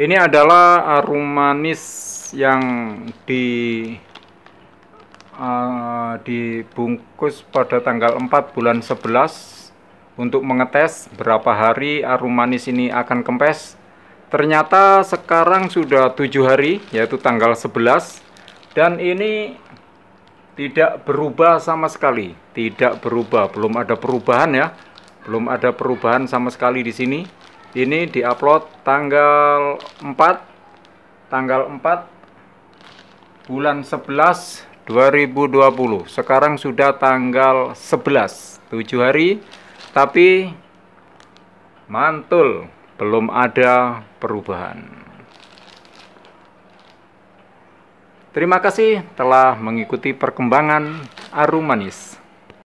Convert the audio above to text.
ini adalah arum eh, manis yang di uh, dibungkus pada tanggal 4 bulan 11 untuk mengetes berapa hari arum manis ini akan kempes ternyata sekarang sudah tujuh hari yaitu tanggal 11 dan ini tidak berubah sama sekali tidak berubah belum ada perubahan ya belum ada perubahan sama sekali di sini ini diupload tanggal 4 tanggal 4 bulan 11 2020 sekarang sudah tanggal 11 7 hari tapi mantul belum ada perubahan terima kasih telah mengikuti perkembangan arum manis